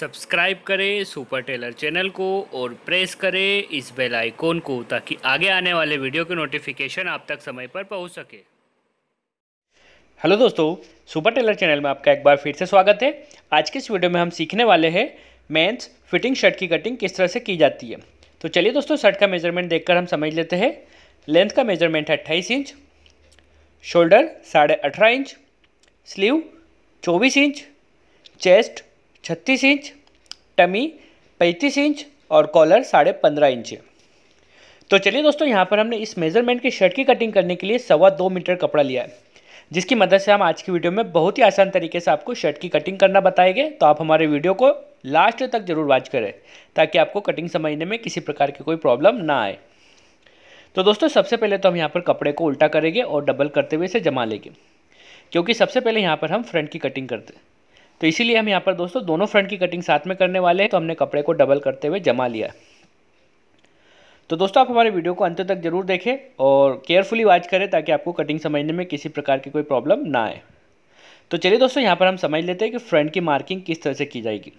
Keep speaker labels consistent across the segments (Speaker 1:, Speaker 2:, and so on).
Speaker 1: subscribe करें super Taylor channel को और प्रेस करें इस बेल आइकॉन को ताकि आगे आने वाले वीडियो के नोटिफिकेशन आप तक समय पर पहुंच सके हेलो दोस्तों सुपर टेलर चैनल में आपका एक बार फिर से स्वागत है आज के इस वीडियो में हम सीखने वाले हैं मेंस फिटिंग शर्ट की कटिंग किस तरह से की जाती है तो चलिए दोस्तों शर्ट का मेजरमेंट देख हम समझ लेते हैं लेंथ का मेजरमेंट है अट्ठाईस इंच शोल्डर साढ़े अठारह इंच स्लीव चौबीस इंच चेस्ट छत्तीस इंच टमी पैंतीस इंच और कॉलर साढ़े पंद्रह इंच तो चलिए दोस्तों यहाँ पर हमने इस मेज़रमेंट के शर्ट की कटिंग करने के लिए सवा दो मीटर कपड़ा लिया है जिसकी मदद से हम आज की वीडियो में बहुत ही आसान तरीके से आपको शर्ट की कटिंग करना बताएंगे तो आप हमारे वीडियो को लास्ट तक जरूर वॉच करें ताकि आपको कटिंग समझने में किसी प्रकार की कोई प्रॉब्लम ना आए तो दोस्तों सबसे पहले तो हम यहाँ पर कपड़े को उल्टा करेंगे और डबल करते हुए इसे जमा लेंगे क्योंकि सबसे पहले यहाँ पर हम फ्रंट की कटिंग करते हैं तो इसीलिए हम यहाँ पर दोस्तों दोनों फ्रंट की कटिंग साथ में करने वाले हैं तो हमने कपड़े को डबल करते हुए जमा लिया तो दोस्तों आप हमारे वीडियो को अंत तक जरूर देखें और केयरफुली वॉच करें ताकि आपको कटिंग समझने में किसी प्रकार की कोई प्रॉब्लम ना आए तो चलिए दोस्तों यहाँ पर हम समझ लेते हैं कि फ्रंट की मार्किंग किस तरह से की जाएगी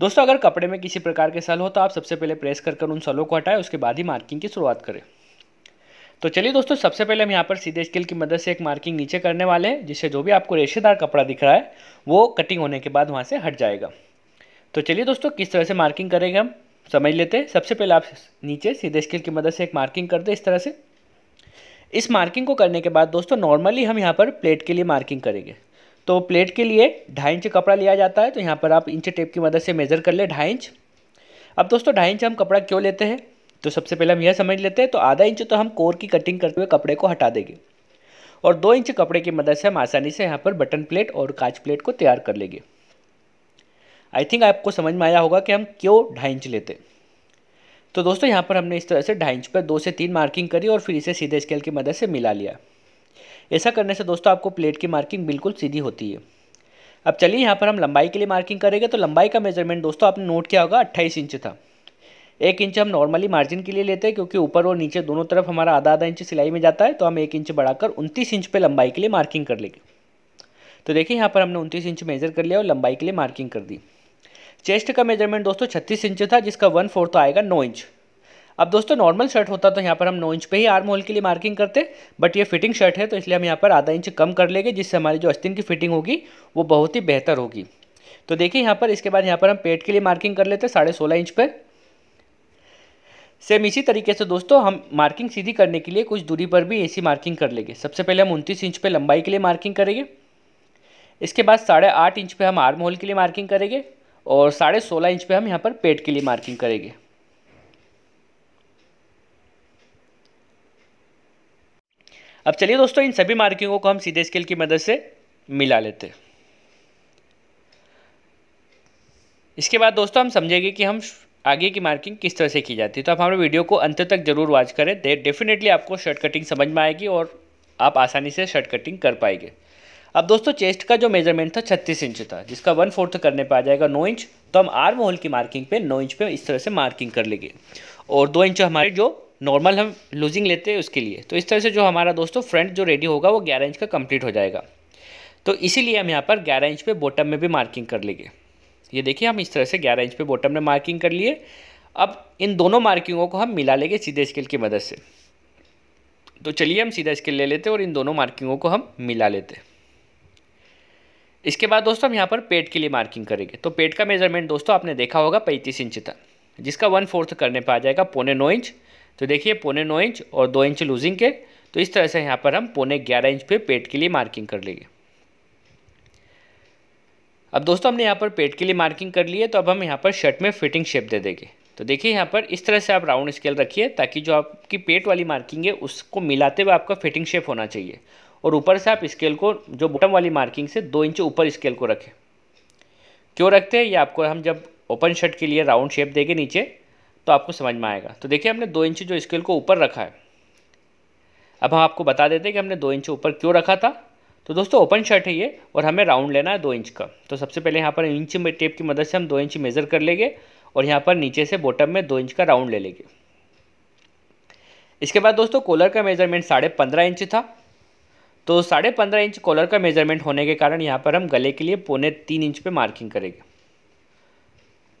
Speaker 1: दोस्तों अगर कपड़े में किसी प्रकार के सल हो तो आप सबसे पहले प्रेस कर कर उन सलों को हटाएं उसके बाद ही मार्किंग की शुरुआत करें तो चलिए दोस्तों सबसे पहले हम यहाँ पर सीधे स्केल की मदद से एक मार्किंग नीचे करने वाले हैं जिससे जो भी आपको रेशेदार कपड़ा दिख रहा है वो कटिंग होने के बाद वहाँ से हट जाएगा तो चलिए दोस्तों किस तरह से मार्किंग करेंगे हम समझ लेते हैं सबसे पहले आप नीचे सीधे स्केल की मदद से एक मार्किंग कर दें इस तरह से इस मार्किंग को करने के बाद दोस्तों नॉर्मली हम यहाँ पर प्लेट के लिए मार्किंग करेंगे तो प्लेट के लिए ढाई इंच कपड़ा लिया जाता है तो यहाँ पर आप इंच टेप की मदद से मेज़र कर ले ढाई इंच अब दोस्तों ढाई इंच हम कपड़ा क्यों लेते हैं तो सबसे पहले हम यह समझ लेते हैं तो आधा इंच तो हम कोर की कटिंग करते हुए कपड़े को हटा देंगे और दो इंच कपड़े की मदद से हम आसानी से यहाँ पर बटन प्लेट और कांच प्लेट को तैयार कर लेंगे आई थिंक आपको समझ में आया होगा कि हम क्यों ढाई इंच लेते तो दोस्तों यहाँ पर हमने इस तरह से ढाई इंच पर दो से तीन मार्किंग करी और फिर इसे सीधे स्केल की मदद से मिला लिया ऐसा करने से दोस्तों आपको प्लेट की मार्किंग बिल्कुल सीधी होती है अब चलिए यहाँ पर हम लंबाई के लिए मार्किंग करेंगे तो लंबाई का मेजरमेंट दोस्तों आपने नोट किया होगा अट्ठाईस इंच था एक इंच हम नॉर्मली मार्जिन के लिए लेते हैं क्योंकि ऊपर और नीचे दोनों तरफ हमारा आधा आधा इंच सिलाई में जाता है तो हम एक इंच बढ़ाकर उनतीस इंच पर लंबाई के लिए मार्किंग कर लेंगे तो देखिए यहाँ पर हमने उनतीस इंच मेजर कर लिया और लंबाई के लिए मार्किंग कर दी चेस्ट का मेजरमेंट दोस्तों छत्तीस इंच था जिसका वन फोर्थ आएगा नौ इंच अब दोस्तों नॉर्मल शर्ट होता तो यहाँ पर हम नौ इंच पे ही आर्म होल के लिए मार्किंग करते बट ये फिटिंग शर्ट है तो इसलिए हम यहाँ पर आधा इंच कम कर लेंगे जिससे हमारी जो अस्तिन की फिटिंग होगी वो बहुत ही बेहतर होगी तो देखिए यहाँ पर इसके बाद यहाँ पर हम पेट के लिए मार्किंग कर लेते साढ़े सोलह इंच पर सेम इसी तरीके से दोस्तों हम मार्किंग सीधी करने के लिए कुछ दूरी पर भी ऐसी मार्किंग कर लेंगे सबसे पहले हम उनतीस इंच पे लंबाई के लिए मार्किंग करेंगे इसके बाद साढ़े आठ इंच पे हम आर्म होल के लिए मार्किंग करेंगे और साढ़े सोलह इंच पे हम यहाँ पर पेट के लिए मार्किंग करेंगे अब चलिए दोस्तों इन सभी मार्किंगों को हम सीधे स्केल की मदद से मिला लेते हैं इसके बाद दोस्तों हम समझेंगे कि हम आगे की मार्किंग किस तरह से की जाती है तो आप हमारे वीडियो को अंत तक जरूर वॉच करें दे डेफिनेटली आपको शर्ट कटिंग समझ में आएगी और आप आसानी से शर्ट कटिंग कर पाएंगे अब दोस्तों चेस्ट का जो मेजरमेंट था छत्तीस इंच था जिसका वन फोर्थ करने पर आ जाएगा नौ इंच तो हम आर्म होल की मार्किंग पे नौ इंच पे इस तरह से मार्किंग कर लेंगे और दो इंच हमारे जो नॉर्मल हम लूजिंग लेते हैं उसके लिए तो इस तरह से जो हमारा दोस्तों फ्रंट जो रेडी होगा वो ग्यारह इंच का कंप्लीट हो जाएगा तो इसीलिए हम यहाँ पर ग्यारह इंच पे बॉटम में भी मार्किंग कर लेंगे ये देखिए हम इस तरह से ग्यारह इंच पे बॉटम ने मार्किंग कर लिए अब इन दोनों मार्किंगों को हम मिला लेंगे सीधे स्केल की मदद से तो चलिए हम सीधा स्केल ले लेते हैं और इन दोनों मार्किंगों को हम मिला लेते हैं इसके बाद दोस्तों हम यहाँ पर पेट के लिए मार्किंग करेंगे तो पेट का मेजरमेंट दोस्तों आपने देखा होगा पैंतीस इंच तक जिसका वन फोर्थ करने पर आ जाएगा पौने नौ इंच तो देखिए पौने नौ इंच और दो इंच लूजिंग के तो इस तरह से यहाँ पर हम पौने ग्यारह इंच पे पेट के लिए मार्किंग कर लेंगे अब दोस्तों हमने यहाँ पर पेट के लिए मार्किंग कर ली है तो अब हम यहाँ पर शर्ट में फिटिंग शेप दे देंगे तो देखिए यहाँ पर इस तरह से आप राउंड स्केल रखिए ताकि जो आपकी पेट वाली मार्किंग है उसको मिलाते हुए आपका फिटिंग शेप होना चाहिए और ऊपर से आप स्केल को जो बॉटम वाली मार्किंग से दो इंच ऊपर स्केल को रखें क्यों रखते हैं ये आपको हम जब ओपन शर्ट के लिए राउंड शेप देंगे नीचे तो आपको समझ में आएगा तो देखिए हमने दो इंच जो स्केल को ऊपर रखा है अब हम आपको बता देते हैं कि हमने दो इंच ऊपर क्यों रखा था तो दोस्तों ओपन शर्ट है ये और हमें राउंड लेना है दो इंच का तो सबसे पहले यहाँ पर इंच में टेप की मदद से हम दो इंच मेज़र कर लेंगे और यहाँ पर नीचे से बॉटम में दो इंच का राउंड ले लेंगे इसके बाद दोस्तों कॉलर का मेजरमेंट साढ़े पंद्रह इंच था तो साढ़े पंद्रह इंच कॉलर का मेजरमेंट होने के कारण यहाँ पर हम गले के लिए पौने तीन इंच पे मार्किंग करेंगे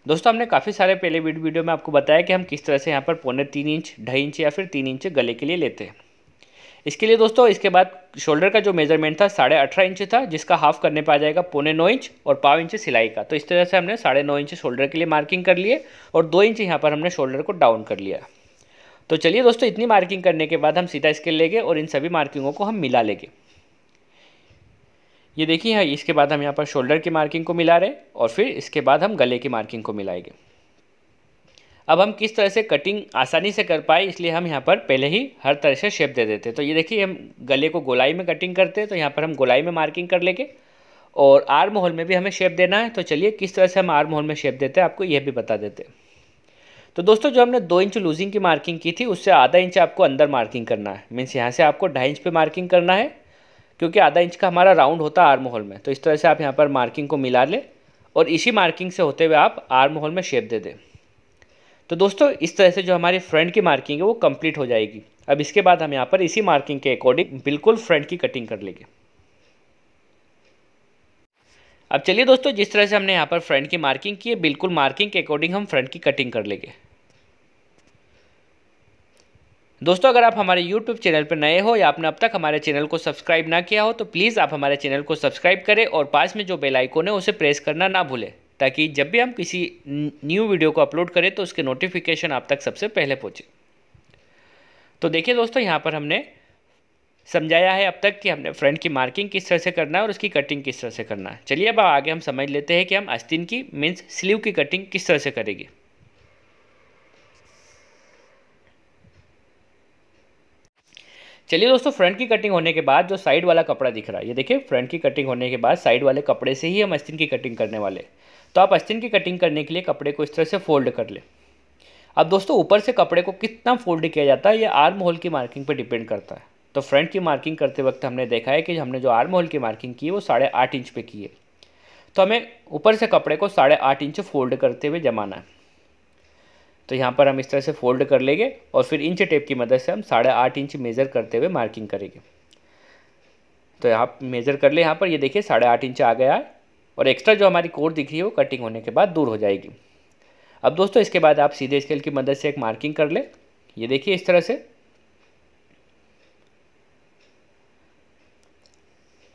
Speaker 1: दोस्तों हमने काफ़ी सारे पहले वीडियो में आपको बताया कि हम किस तरह से यहाँ पर पौने तीन इंच ढाई इंच या फिर तीन इंच गले के लिए लेते हैं इसके लिए दोस्तों इसके बाद शोल्डर का जो मेजरमेंट था साढ़े अठारह इंच था जिसका हाफ करने पर आ जाएगा पौने नौ इंच और पाव इंच सिलाई का तो इस तरह से हमने साढ़े नौ इंच शोल्डर के लिए मार्किंग कर लिए और दो इंच यहाँ पर हमने शोल्डर को डाउन कर लिया तो चलिए दोस्तों इतनी मार्किंग करने के बाद हम सीधा स्केल लेंगे और इन सभी मार्किंगों को हम मिला लेंगे ये देखिए हाँ, इसके बाद हम यहाँ पर शोल्डर की मार्किंग को मिला रहे और फिर इसके बाद हम गले की मार्किंग को मिलाएंगे अब हम किस तरह से कटिंग आसानी से कर पाए इसलिए हम यहाँ पर पहले ही हर तरह से शेप दे देते हैं तो ये देखिए हम गले को गोलाई में कटिंग करते हैं तो यहाँ पर हम गोलाई में मार्किंग कर लेंगे और आर माहौल में भी हमें शेप देना है तो चलिए किस तरह से हम आर माहौल में शेप देते हैं आपको यह भी बता देते तो दोस्तों जो हमने दो इंच लूजिंग की मार्किंग की थी उससे आधा इंच आपको अंदर मार्किंग करना है मीन्स यहाँ से आपको ढाई इंच पर मार्किंग करना है क्योंकि आधा इंच का हमारा राउंड होता है आर माहौल में तो इस तरह से आप यहाँ पर मार्किंग को मिला लें और इसी मार्किंग से होते हुए आप आर माहौल में शेप दे दें तो दोस्तों इस तरह से जो हमारे फ्रंट की मार्किंग है वो कंप्लीट हो जाएगी अब इसके बाद हम यहाँ पर इसी मार्किंग के अकॉर्डिंग बिल्कुल फ्रंट की कटिंग कर लेंगे अब चलिए दोस्तों जिस तरह से हमने यहाँ पर फ्रंट की मार्किंग की है बिल्कुल मार्किंग के अकॉर्डिंग हम फ्रंट की कटिंग कर लेंगे दोस्तों अगर आप हमारे YouTube चैनल पर नए हो या आपने अब तक हमारे चैनल को सब्सक्राइब ना किया हो तो प्लीज़ आप हमारे चैनल को सब्सक्राइब करें और पास में जो बेल है उसे प्रेस करना ना भूलें ताकि जब भी हम किसी न्यू वीडियो को अपलोड करें तो उसके नोटिफिकेशन आप तक सबसे पहले पहुँचे तो देखिए दोस्तों यहाँ पर हमने समझाया है अब तक कि हमने फ्रंट की मार्किंग किस तरह से करना है और उसकी कटिंग किस तरह से करना है चलिए अब आगे हम समझ लेते हैं कि हम आस्तीन की मीन्स स्लीव की कटिंग किस तरह से करेंगे चलिए दोस्तों फ्रंट की कटिंग होने के बाद जो साइड वाला कपड़ा दिख रहा है ये देखिए फ्रंट की कटिंग होने के बाद साइड वाले कपड़े से ही हम अस्तिन की कटिंग करने वाले हैं तो आप अस्तिन की कटिंग करने के लिए कपड़े को इस तरह से फोल्ड कर लें अब दोस्तों ऊपर से कपड़े को कितना फोल्ड किया जाता है ये आर्म होल की मार्किंग पर डिपेंड करता है तो फ्रंट की मार्किंग करते वक्त हमने देखा है कि हमने जो आर्म होल की मार्किंग की है वो साढ़े आठ इंच पे की है तो हमें ऊपर से कपड़े को साढ़े आठ इंच फोल्ड करते हुए जमाना है तो यहाँ पर हम इस तरह से फोल्ड कर लेंगे और फिर इंच टेप की मदद से हम साढ़े आठ इंच मेज़र करते हुए मार्किंग करेंगे तो यहाँ मेज़र कर ले यहाँ पर ये देखिए साढ़े आठ इंच आ गया है और एक्स्ट्रा जो हमारी कोर दिख रही है वो कटिंग होने के बाद दूर हो जाएगी अब दोस्तों इसके बाद आप सीधे स्केल की मदद से एक मार्किंग कर ले ये देखिए इस तरह से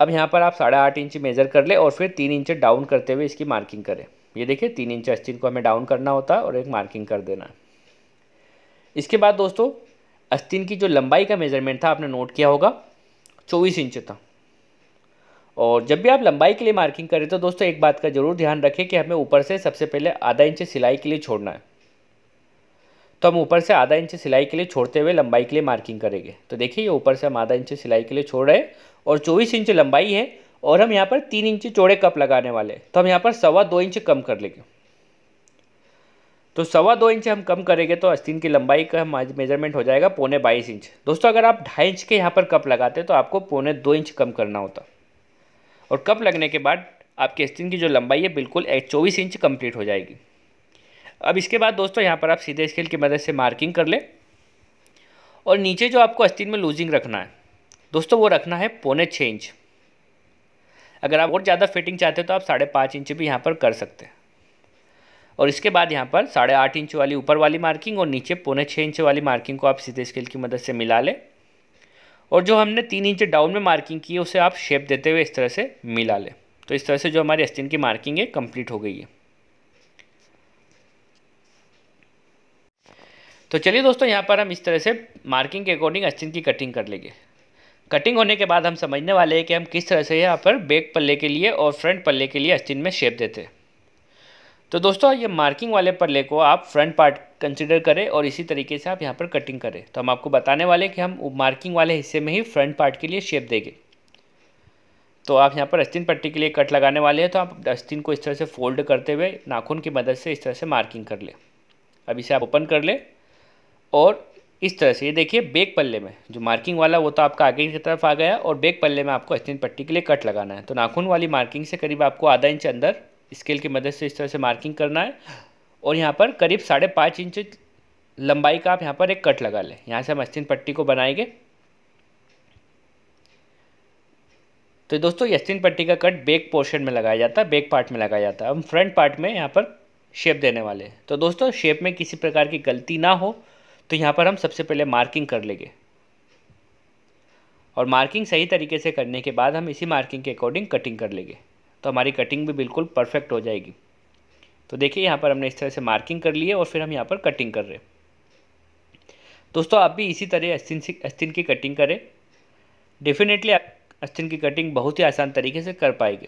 Speaker 1: अब यहाँ पर आप साढ़े आठ इंच मेज़र कर ले और फिर तीन इंच डाउन करते हुए इसकी मार्किंग करें ये देखिए तीन इंच अस्थिन को हमें डाउन करना होता है और एक मार्किंग कर देना इसके बाद दोस्तों अस्थिन की जो लंबाई का मेज़रमेंट था आपने नोट किया होगा चौबीस इंच था और जब भी आप लंबाई के लिए मार्किंग करें तो दोस्तों एक बात का जरूर ध्यान रखें कि हमें ऊपर से सबसे पहले आधा इंच सिलाई के लिए छोड़ना है तो हम ऊपर से आधा इंच सिलाई के लिए छोड़ते हुए लंबाई के लिए मार्किंग करेंगे तो देखिए ये ऊपर से हम आधा इंच सिलाई के लिए छोड़ रहे हैं और चौबीस इंच लंबाई है और हम यहाँ पर तीन इंच चौड़े कप लगाने वाले तो हम यहाँ पर सवा दो इंच कम कर लेंगे तो सवा दो इंच हम कम करेंगे तो आस्तीन की लंबाई का मेजरमेंट हो जाएगा पौने बाईस इंच दोस्तों अगर आप ढाई इंच के यहाँ पर कप लगाते तो आपको पौने दो इंच कम करना होता और कप लगने के बाद आपके स्टिचिंग की जो लंबाई है बिल्कुल चौबीस इंच कंप्लीट हो जाएगी अब इसके बाद दोस्तों यहाँ पर आप सीधे स्केल की मदद से मार्किंग कर लें और नीचे जो आपको अस्तिन में लूजिंग रखना है दोस्तों वो रखना है पौने छः इंच अगर आप और ज़्यादा फिटिंग चाहते हो तो आप साढ़े पाँच इंच भी यहाँ पर कर सकते हैं और इसके बाद यहाँ पर साढ़े आठ इंच वाली ऊपर वाली मार्किंग और नीचे पौने छः इंच वाली मार्किंग को आप सीधे स्केल की मदद से मिला लें और जो हमने तीन इंच डाउन में मार्किंग की है उसे आप शेप देते हुए इस तरह से मिला लें तो इस तरह से जो हमारी एस्टिन की मार्किंग है कंप्लीट हो गई है तो चलिए दोस्तों यहाँ पर हम इस तरह से मार्किंग के अकॉर्डिंग एस्टिन की कटिंग कर लेंगे कटिंग होने के बाद हम समझने वाले हैं कि हम किस तरह से यहाँ पर बैक पल्ले के लिए और फ्रंट पल्ले के लिए अस्टिन में शेप देते हैं तो दोस्तों ये मार्किंग वाले पल्ले को आप फ्रंट पार्ट कंसिडर करें और इसी तरीके से आप यहाँ पर कटिंग करें तो हम आपको बताने वाले कि हम मार्किंग वाले हिस्से में ही फ्रंट पार्ट के लिए शेप देंगे तो आप यहाँ पर अस्तिन पट्टी के लिए कट लगाने वाले हैं तो आप अस्तिन को इस तरह से फोल्ड करते हुए नाखून की मदद से इस तरह से मार्किंग कर लें अब इसे आप ओपन कर लें और इस तरह से ये देखिए बेक पल्ले में जो मार्किंग वाला वो तो आपका आगे की तरफ आ गया और बेक पल्ले में आपको अस्तिन पट्टी के लिए कट लगाना है तो नाखून वाली मार्किंग से करीब आपको आधा इंच अंदर स्केल की मदद से इस तरह से मार्किंग करना है और यहाँ पर करीब साढ़े पाँच इंच लंबाई का आप यहाँ पर एक कट लगा लें यहाँ से हम अस्तिन पट्टी को बनाएंगे तो दोस्तों यस्तिन पट्टी का कट बैक पोर्शन में लगाया जाता है बैक पार्ट में लगाया जाता है हम फ्रंट पार्ट में यहाँ पर शेप देने वाले हैं तो दोस्तों शेप में किसी प्रकार की गलती ना हो तो यहाँ पर हम सबसे पहले मार्किंग कर लेंगे और मार्किंग सही तरीके से करने के बाद हम इसी मार्किंग के अकॉर्डिंग कटिंग कर लेंगे तो हमारी कटिंग भी बिल्कुल परफेक्ट हो जाएगी तो देखिए यहाँ पर हमने इस तरह से मार्किंग कर ली है और फिर हम यहाँ पर कटिंग कर रहे हैं दोस्तों आप भी इसी तरह अस्तिन से अस्तिन की कटिंग करें डेफिनेटली आप अस्तिन की कटिंग बहुत ही आसान तरीके से कर पाएंगे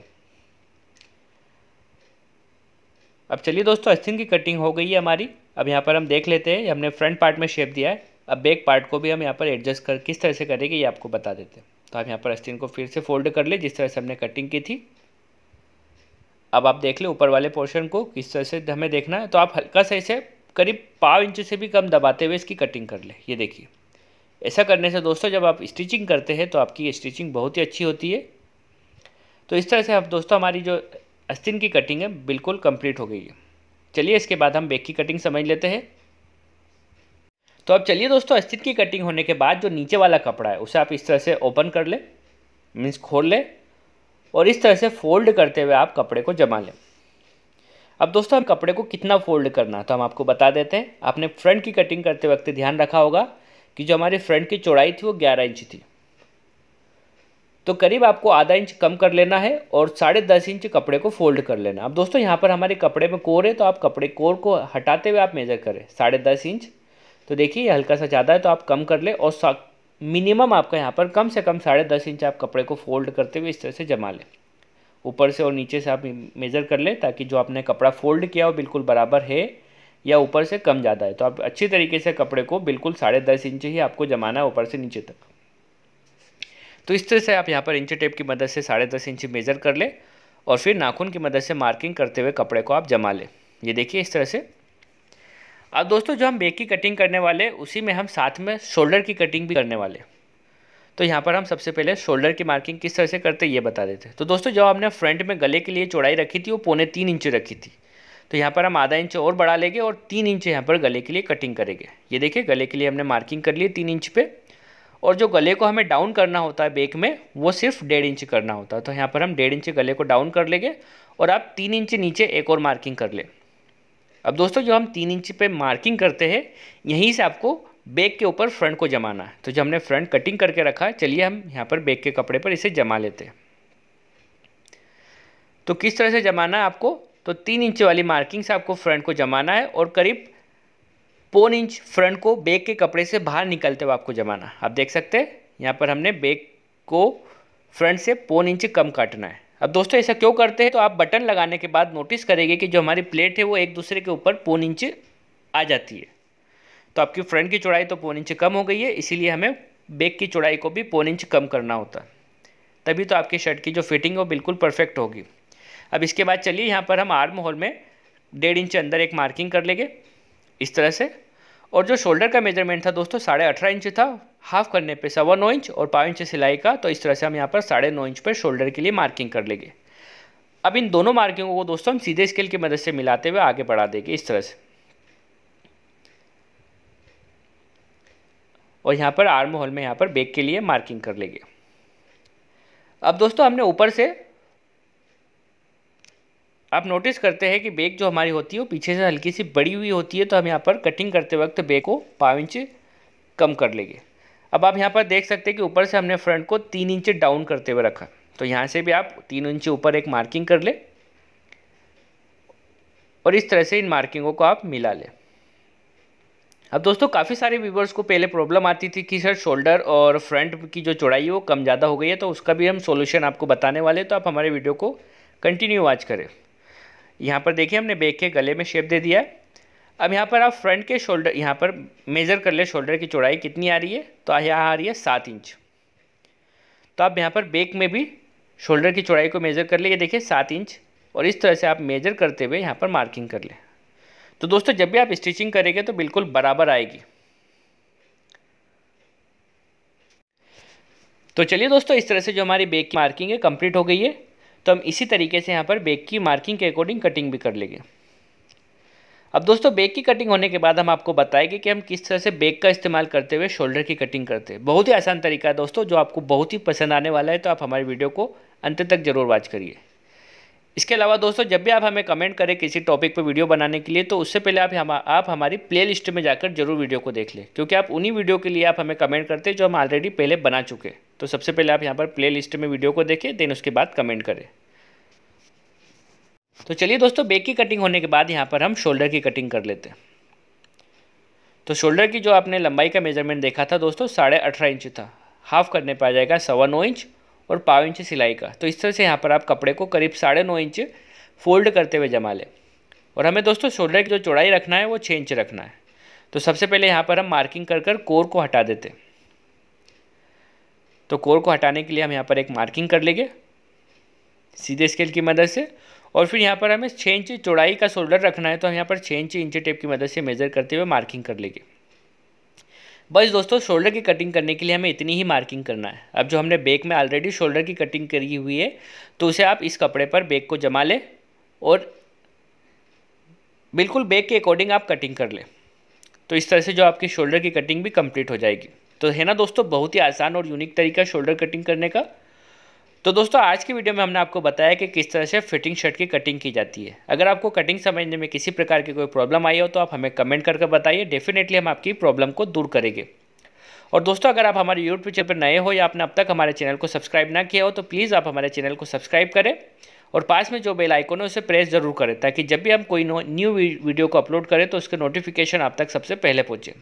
Speaker 1: अब चलिए दोस्तों अस्तिन की कटिंग हो गई है हमारी अब यहाँ पर हम देख लेते हैं हमने फ्रंट पार्ट में शेप दिया है अब बैक पार्ट को भी हम यहाँ पर एडजस्ट कर किस तरह से करेंगे ये आपको बता देते हैं तो आप यहाँ पर अस्तिन को फिर से फोल्ड कर ले जिस तरह से हमने कटिंग की थी अब आप देख लें ऊपर वाले पोर्शन को किस तरह से हमें देखना है तो आप हल्का सा इसे करीब पाव इंच से भी कम दबाते हुए इसकी कटिंग कर लें ये देखिए ऐसा करने से दोस्तों जब आप स्टिचिंग करते हैं तो आपकी स्टिचिंग बहुत ही अच्छी होती है तो इस तरह से आप दोस्तों हमारी जो अस्तिन की कटिंग है बिल्कुल कंप्लीट हो गई है चलिए इसके बाद हम बेक की कटिंग समझ लेते हैं तो अब चलिए दोस्तों अस्तिन की कटिंग होने के बाद जो नीचे वाला कपड़ा है उसे आप इस तरह से ओपन कर लें मीन्स खोल लें और इस तरह से फोल्ड करते हुए आप कपड़े को जमा लें अब दोस्तों हम कपड़े को कितना फोल्ड करना तो हम आपको बता देते हैं आपने फ्रंट की कटिंग करते वक्त ध्यान रखा होगा कि जो हमारी फ्रंट की चौड़ाई थी वो ग्यारह इंच थी तो करीब आपको आधा इंच कम कर लेना है और साढ़े दस इंच कपड़े को फोल्ड कर लेना अब दोस्तों यहाँ पर हमारे कपड़े में कोर है तो आप कपड़े कोर को हटाते हुए आप मेज़र करें साढ़े दस इंच तो देखिए हल्का सा ज़्यादा है तो आप कम कर ले और मिनिमम आपका यहाँ पर कम से कम साढ़े दस इंच आप कपड़े को फोल्ड करते हुए इस तरह से जमा लें ऊपर से और नीचे से आप मेज़र कर लें ताकि जो आपने कपड़ा फोल्ड किया हो बिल्कुल बराबर है या ऊपर से कम ज़्यादा है तो आप अच्छी तरीके से कपड़े को बिल्कुल साढ़े दस इंच ही आपको जमाना है ऊपर से नीचे तक तो इस तरह से आप यहाँ पर इंच टेप की मदद से साढ़े दस इंच मेज़र कर लें और फिर नाखून की मदद से मार्किंग करते हुए कपड़े को आप जमा लें ये देखिए इस तरह से अब दोस्तों जो हम बेक की कटिंग करने वाले उसी में हम साथ में शोल्डर की कटिंग भी करने वाले तो यहाँ पर हम सबसे पहले शोल्डर की मार्किंग किस तरह से करते ये बता देते तो दोस्तों जब हमने फ्रंट में गले के लिए चौड़ाई रखी थी वो पौने तीन इंच रखी थी तो यहाँ पर हम आधा इंच और बढ़ा लेंगे और तीन इंच यहाँ पर गले के लिए कटिंग करेंगे ये देखिए गले के लिए हमने मार्किंग कर ली तीन इंच पे और जो गले को हमें डाउन करना होता है बेक में वो सिर्फ डेढ़ इंच करना होता है तो यहाँ पर हम डेढ़ इंच गले को डाउन कर लेंगे और आप तीन इंच नीचे एक और मार्किंग कर लें अब दोस्तों जो हम तीन इंच पे मार्किंग करते हैं यहीं से आपको बैग के ऊपर फ्रंट को जमाना है तो जो हमने फ्रंट कटिंग करके रखा है चलिए हम यहाँ पर बैग के कपड़े पर इसे जमा लेते हैं तो किस तरह से जमाना है आपको तो तीन इंच वाली मार्किंग से आपको फ्रंट को जमाना है और करीब पौन इंच फ्रंट को बैग के कपड़े से बाहर निकलते हुए आपको जमाना आप देख सकते हैं यहाँ पर हमने बैग को फ्रंट से पौन इंच कम काटना है अब दोस्तों ऐसा क्यों करते हैं तो आप बटन लगाने के बाद नोटिस करेंगे कि जो हमारी प्लेट है वो एक दूसरे के ऊपर पौन इंच आ जाती है तो आपकी फ्रंट की चौड़ाई तो पौन इंच कम हो गई है इसीलिए हमें बैक की चौड़ाई को भी पौन इंच कम करना होता तभी तो आपकी शर्ट की जो फिटिंग है वो बिल्कुल परफेक्ट होगी अब इसके बाद चलिए यहाँ पर हम आर्म होल में डेढ़ इंच अंदर एक मार्किंग कर लेंगे इस तरह से और जो शोल्डर का मेजरमेंट था दोस्तों साढ़े अठारह इंच था हाफ करने पे सवा नौ इंच और पाँव इंच सिलाई का तो इस तरह से हम यहाँ पर साढ़े नौ इंच पर शोल्डर के लिए मार्किंग कर लेंगे अब इन दोनों मार्किंगों को दोस्तों हम सीधे स्केल की मदद से मिलाते हुए आगे बढ़ा देंगे इस तरह से और यहाँ पर आर्म होल में यहाँ पर बेक के लिए मार्किंग कर लेंगे अब दोस्तों हमने ऊपर से आप नोटिस करते हैं कि बैग जो हमारी होती है वो पीछे से हल्की सी बड़ी हुई होती है तो हम यहाँ पर कटिंग करते वक्त बैग को पाँव इंच कम कर लेंगे अब आप यहाँ पर देख सकते हैं कि ऊपर से हमने फ्रंट को तीन इंच डाउन करते हुए रखा तो यहाँ से भी आप तीन इंच ऊपर एक मार्किंग कर ले और इस तरह से इन मार्किंगों को आप मिला लें अब दोस्तों काफ़ी सारे व्यूवर्स को पहले प्रॉब्लम आती थी कि सर शोल्डर और फ्रंट की जो चौड़ाई है वो कम ज़्यादा हो गई है तो उसका भी हम सॉल्यूशन आपको बताने वाले तो आप हमारे वीडियो को कंटिन्यू वॉच करें यहाँ पर देखिए हमने बेग के गले में शेप दे दिया है अब यहाँ पर आप फ्रंट के शोल्डर यहाँ पर मेज़र कर ले शोल्डर की चौड़ाई कितनी आ रही है तो यहाँ आ रही है सात इंच तो आप यहाँ पर बेक में भी शोल्डर की चौड़ाई को मेज़र कर ले ये देखिए सात इंच और इस तरह से आप मेज़र करते हुए यहाँ पर मार्किंग कर लें तो दोस्तों जब भी आप स्टिचिंग करेंगे तो बिल्कुल बराबर आएगी तो चलिए दोस्तों इस तरह से जो हमारी बेक की मार्किंग है कंप्लीट हो गई है तो हम इसी तरीके से यहाँ पर बेक की मार्किंग के अकॉर्डिंग कटिंग भी कर लेंगे अब दोस्तों बेक की कटिंग होने के बाद हम आपको बताएंगे कि हम किस तरह से बेक का इस्तेमाल करते हुए शोल्डर की कटिंग करते हैं बहुत ही आसान तरीका है दोस्तों जो आपको बहुत ही पसंद आने वाला है तो आप हमारे वीडियो को अंत तक जरूर वॉच करिए इसके अलावा दोस्तों जब भी आप हमें कमेंट करें किसी टॉपिक पर वीडियो बनाने के लिए तो उससे पहले आप हम आप हमारी प्ले में जाकर जरूर वीडियो को देख लें क्योंकि आप उन्हीं वीडियो के लिए आप हमें कमेंट करते हैं जो हम ऑलरेडी पहले बना चुके हैं तो सबसे पहले आप यहाँ पर प्ले लिस्ट में वीडियो को देखें देन उसके बाद कमेंट करें तो चलिए दोस्तों बेक की कटिंग होने के बाद यहाँ पर हम शोल्डर की कटिंग कर लेते हैं तो शोल्डर की जो आपने लंबाई का मेजरमेंट देखा था दोस्तों साढ़े अठारह इंच था हाफ करने पर आ जाएगा सवा नौ इंच और पाव इंच सिलाई का तो इस तरह से यहाँ पर आप कपड़े को करीब साढ़े नौ इंच फोल्ड करते हुए जमा लें और हमें दोस्तों शोल्डर की जो चौड़ाई रखना है वो छः इंच रखना है तो सबसे पहले यहाँ पर हम मार्किंग कर कर कोर को हटा देते हैं तो कोर को हटाने के लिए हम यहाँ पर एक मार्किंग कर लेंगे सीधे स्केल की मदद से और फिर यहाँ पर हमें छः इंची चौड़ाई का शोल्डर रखना है तो हम यहाँ पर छः इंची इंच टेप की मदद से मेज़र करते हुए मार्किंग कर लेंगे बस दोस्तों शोल्डर की कटिंग करने के लिए हमें इतनी ही मार्किंग करना है अब जो हमने बैग में ऑलरेडी शोल्डर की कटिंग करी हुई है तो उसे आप इस कपड़े पर बैग को जमा लें और बिल्कुल बैग के अकॉर्डिंग आप कटिंग कर लें तो इस तरह से जो आपकी शोल्डर की कटिंग भी कंप्लीट हो जाएगी तो है ना दोस्तों बहुत ही आसान और यूनिक तरीका शोल्डर कटिंग करने का तो दोस्तों आज की वीडियो में हमने आपको बताया कि किस तरह से फिटिंग शर्ट की कटिंग की जाती है अगर आपको कटिंग समझने में किसी प्रकार की कोई प्रॉब्लम आई हो तो आप हमें कमेंट करके बताइए डेफिनेटली हम आपकी प्रॉब्लम को दूर करेंगे और दोस्तों अगर आप हमारे यूट्यूब चैनल पर नए हो या आपने अब तक हमारे चैनल को सब्सक्राइब ना किया हो तो प्लीज़ आप हमारे चैनल को सब्सक्राइब करें और पास में जो बेल आइकन है उसे प्रेस ज़रूर करें ताकि जब भी हम कोई न्यू वीडियो को अपलोड करें तो उसके नोटिफिकेशन आप तक सबसे पहले पहुँचे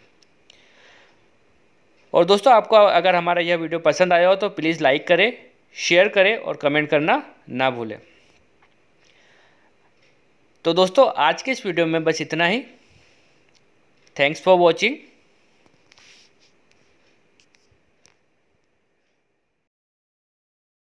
Speaker 1: और दोस्तों आपको अगर हमारा यह वीडियो पसंद आया हो तो प्लीज़ लाइक करें शेयर करें और कमेंट करना ना भूलें तो दोस्तों आज के इस वीडियो में बस इतना ही थैंक्स फॉर वॉचिंग